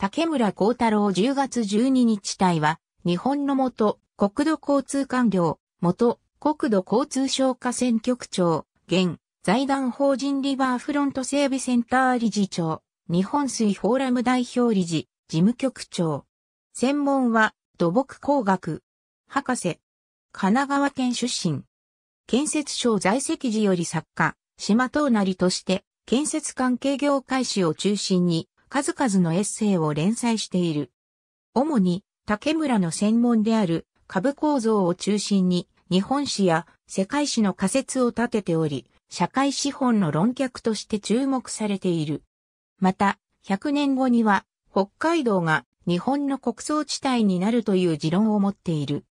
竹村光太郎10月12日隊は、日本の元、国土交通官僚、元、国土交通省下選局長、現、財団法人リバーフロント整備センター理事長、日本水フォーラム代表理事、事務局長。専門は、土木工学。博士。神奈川県出身。建設省在籍時より作家、島東成として、建設関係業界始を中心に、数々のエッセイを連載している。主に竹村の専門である株構造を中心に日本史や世界史の仮説を立てており、社会資本の論客として注目されている。また、100年後には北海道が日本の穀倉地帯になるという持論を持っている。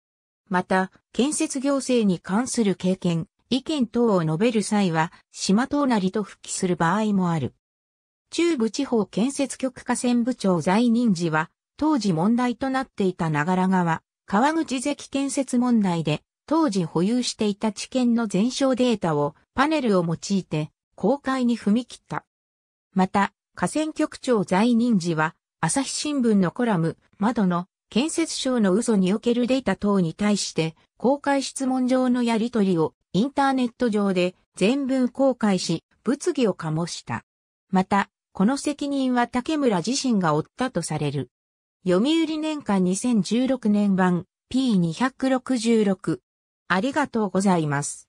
また、建設行政に関する経験、意見等を述べる際は、島となりと復帰する場合もある。中部地方建設局河川部長在任時は、当時問題となっていた長良川、川口関建設問題で、当時保有していた知見の全焼データをパネルを用いて公開に踏み切った。また、河川局長在任時は、朝日新聞のコラム、窓の建設省の嘘におけるデータ等に対して公開質問上のやり取りをインターネット上で全文公開し、物議を醸した。また、この責任は竹村自身が負ったとされる。読売年間2016年版 P266。ありがとうございます。